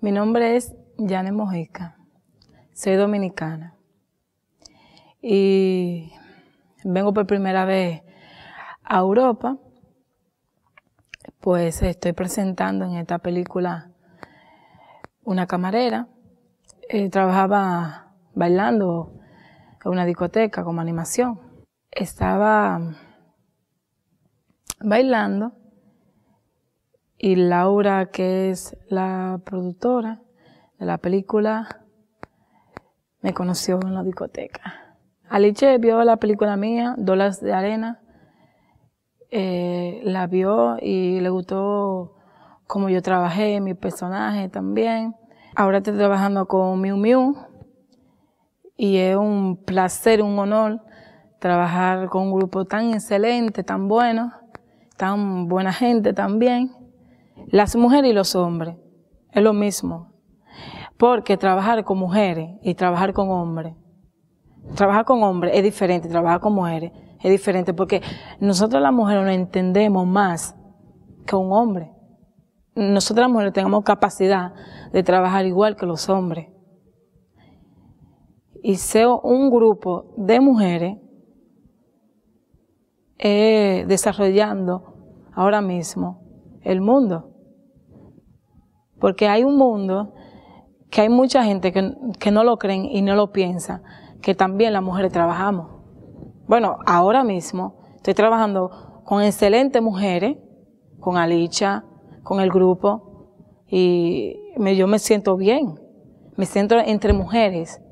Mi nombre es Yane Mojica, soy dominicana y vengo por primera vez a Europa, pues estoy presentando en esta película una camarera. Eh, trabajaba bailando en una discoteca como animación. Estaba bailando y Laura, que es la productora de la película, me conoció en la discoteca. Alice vio la película mía, Dolas de Arena, eh, la vio y le gustó cómo yo trabajé, mi personaje también. Ahora estoy trabajando con Miu Miu y es un placer, un honor trabajar con un grupo tan excelente, tan bueno, tan buena gente también. Las mujeres y los hombres es lo mismo. Porque trabajar con mujeres y trabajar con hombres, trabajar con hombres es diferente, trabajar con mujeres es diferente, porque nosotros las mujeres no entendemos más que un hombre. Nosotras las mujeres tenemos capacidad de trabajar igual que los hombres. Y ser un grupo de mujeres desarrollando ahora mismo el mundo. Porque hay un mundo que hay mucha gente que, no lo creen y no lo piensa, que también las mujeres trabajamos. Bueno, ahora mismo estoy trabajando con excelentes mujeres, con Alicia, con el grupo, y yo me siento bien, me siento entre mujeres